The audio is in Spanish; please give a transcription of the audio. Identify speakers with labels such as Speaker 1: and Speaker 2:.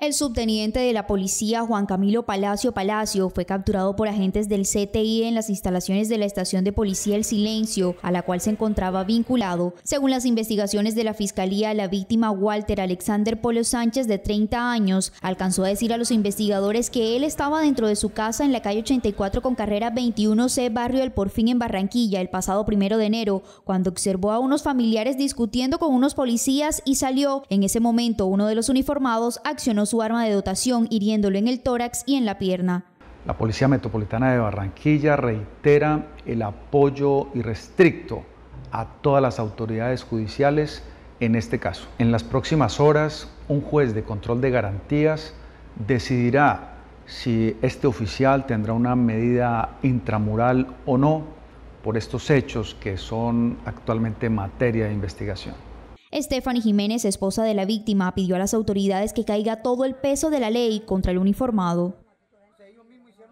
Speaker 1: El subteniente de la policía Juan Camilo Palacio Palacio fue capturado por agentes del CTI en las instalaciones de la estación de policía El Silencio, a la cual se encontraba vinculado. Según las investigaciones de la fiscalía, la víctima Walter Alexander Polo Sánchez, de 30 años, alcanzó a decir a los investigadores que él estaba dentro de su casa en la calle 84 con carrera 21C, barrio El Porfín en Barranquilla, el pasado primero de enero, cuando observó a unos familiares discutiendo con unos policías y salió. En ese momento, uno de los uniformados accionó su arma de dotación, hiriéndolo en el tórax y en la pierna.
Speaker 2: La Policía Metropolitana de Barranquilla reitera el apoyo irrestricto a todas las autoridades judiciales en este caso. En las próximas horas, un juez de control de garantías decidirá si este oficial tendrá una medida intramural o no por estos hechos que son actualmente materia de investigación.
Speaker 1: Stephanie Jiménez, esposa de la víctima, pidió a las autoridades que caiga todo el peso de la ley contra el uniformado.